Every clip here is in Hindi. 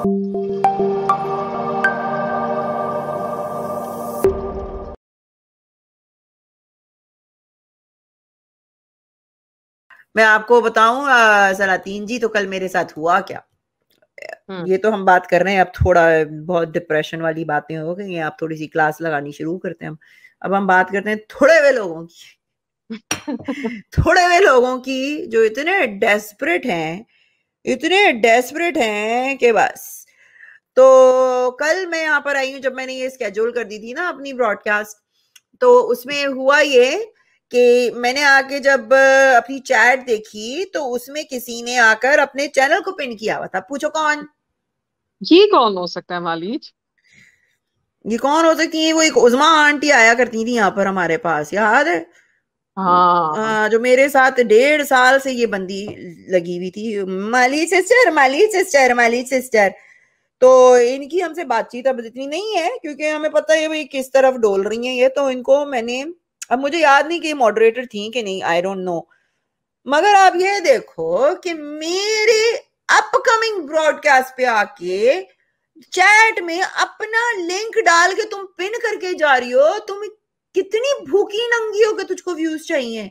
मैं आपको बताऊं सलातीन जी तो कल मेरे साथ हुआ क्या हम्म। ये तो हम बात कर रहे हैं अब थोड़ा बहुत डिप्रेशन वाली बातें हो गई हैं आप थोड़ी सी क्लास लगानी शुरू करते हैं हम अब हम बात करते हैं थोड़े हुए लोगों की थोड़े हुए लोगों की जो इतने डेस्परेट हैं इतने डेस्परेट हैं कि बस तो कल मैं यहाँ पर आई हूँ जब मैंने ये स्केड्यूल कर दी थी ना अपनी ब्रॉडकास्ट तो उसमें हुआ ये कि मैंने आके जब अपनी चैट देखी तो उसमें किसी ने आकर अपने चैनल को पिन किया हुआ था पूछो कौन ये कौन हो सकता है मालिज ये कौन हो सकती है वो एक उजमा आंटी आया करती थी यहाँ पर हमारे पास याद है हाँ।, हाँ जो मेरे साथ डेढ़ साल से ये बंदी लगी हुई थी माली सिस्टर माली सिस्टर माली सिस्टर तो इनकी हमसे बातचीत अब इतनी नहीं है क्योंकि हमें पता है भाई किस तरफ डोल रही है ये तो इनको मैंने अब मुझे याद नहीं कि मॉडरेटर थी कि नहीं आई डोंट नो मगर आप ये देखो कि मेरे अपकमिंग ब्रॉडकास्ट पे आके चैट में अपना लिंक डाल के तुम पिन करके जा रही हो तुम कितनी भूखी नंगी होकर तुझको व्यूज चाहिए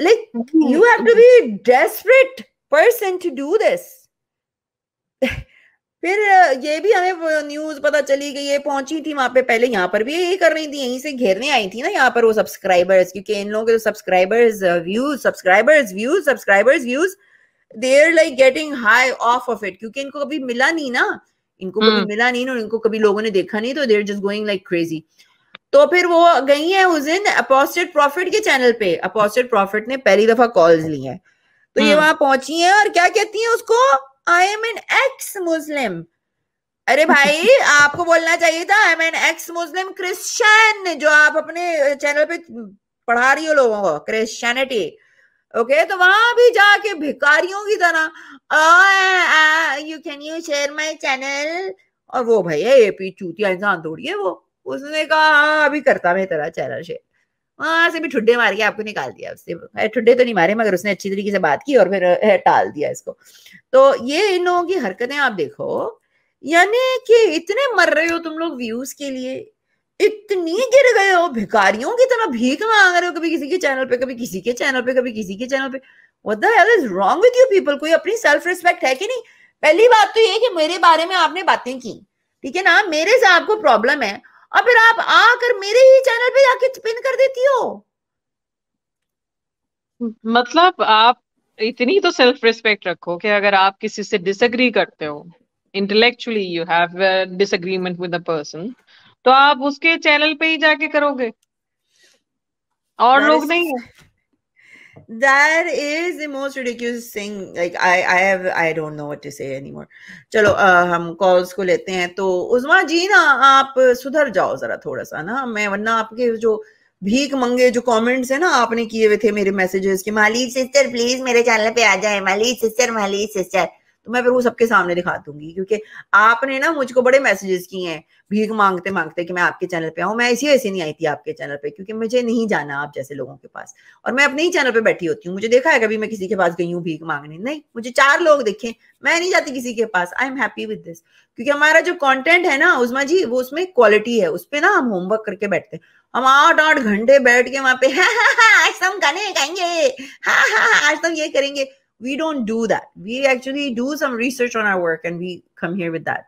like you have to be desperate person to do this फिर ये भी हमें न्यूज पता चली कि ये पहुंची थी वहां पे पहले यहाँ पर भी यही कर रही थी यहीं से घेरने आई थी ना यहाँ पर वो सब्सक्राइबर्स क्योंकि इन लोगों के तो subscribers views subscribers views subscribers views there like getting high off off it क्योंकि इनको कभी मिला नहीं ना इनको कभी हम्म। मिला नहीं ना इनको कभी लोगों ने देखा नहीं तो there just going like crazy तो फिर वो गई है उस दिन अपोस्टेड प्रॉफिट के चैनल पे अपोस्टेड प्रॉफिट ने पहली दफा कॉल्स ली है तो ये हम्म। वहां पहुंची है और क्या कहती है उसको I am an ex Muslim अरे भाई आपको बोलना चाहिए था I am an ex Muslim Christian जो आप अपने चैनल पे पढ़ा रही हो लोगों को क्रिश्चियनिटी ओके okay, तो वहां भी जाके भिकारियों की तरह you can you share my channel और वो भैया एपी चूतिया इंसान थोड़ी है वो उसने कहा हाँ अभी करता मैं तेरा चेहरा शेयर वहां से भी ठुड्डे मार के आपको निकाल दिया उससे ठुड्डे तो नहीं मारे मगर उसने अच्छी तरीके से बात की और फिर टाल दिया इसको तो ये इन लोगों की हरकतें आप देखो यानी कि इतने मर रहे हो तुम लोग व्यूज के लिए इतनी गिर गए हो भिकारियों की तरह भीख मांग रहे हो कभी किसी के चैनल पे कभी किसी के चैनल पे कभी किसी के चैनल पे what the hell is wrong with you people कोई अपनी सेल्फ रिस्पेक्ट है कि नहीं पहली बात तो ये कि मेरे बारे में आपने बातें की ठीक है ना मेरे से आपको प्रॉब्लम है और फिर आप आकर मेरे ही चैनल पे जाके पिन कर देती हो मतलब आप इतनी तो सेल्फ रिस्पेक्ट रखो कि अगर आप किसी से डिसएग्री करते हो intellectually you have disagreement with a person तो आप उसके चैनल पे ही जाके करोगे और लोग नहीं है that is the most ridiculous thing like i i have i don't know what to say anymore चलो आ, हम calls को लेते हैं तो उस्मा जी ना आप सुधर जाओ जरा थोड़ा सा ना मैं वरना आपके जो भीख मंगे जो कमेंट्स है ना आपने किए हुए थे मेरे मैसेजेस के माली सिस्टर प्लीज मेरे चैनल पे आ जाए माली सिस्टर माली सिस्टर तो मैं फिर वो सबके सामने दिखा दूंगी क्योंकि आपने ना मुझको बड़े मैसेजेस किए हैं भीख मांगते मांगते कि मैं आपके चैनल पे आऊँ मैं इसी वजह नहीं आई थी आपके चैनल पे क्योंकि मुझे नहीं जाना आप जैसे लोगों के पास और मैं अपने ही चैनल पे बैठी होती हूँ मुझे देखा है कभी मैं किसी के पास गई हूँ भीख मांगने नहीं मुझे चार लोग देखे मैं नहीं जाती किसी के पास I am happy with this क्योंकि हमारा जो कॉन्टेंट है ना उजमा जी वो उसमें क्वालिटी है उस पर ना हम होमवर्क करके बैठते हैं हम आठ आठ घंटे बैठ के वहां पे हाँ हाँ हाँ आज तो हम गाने गाएंगे हाँ हाँ आज तो हम ये करेंगे we don't do that we actually do some research on our work and we come here with that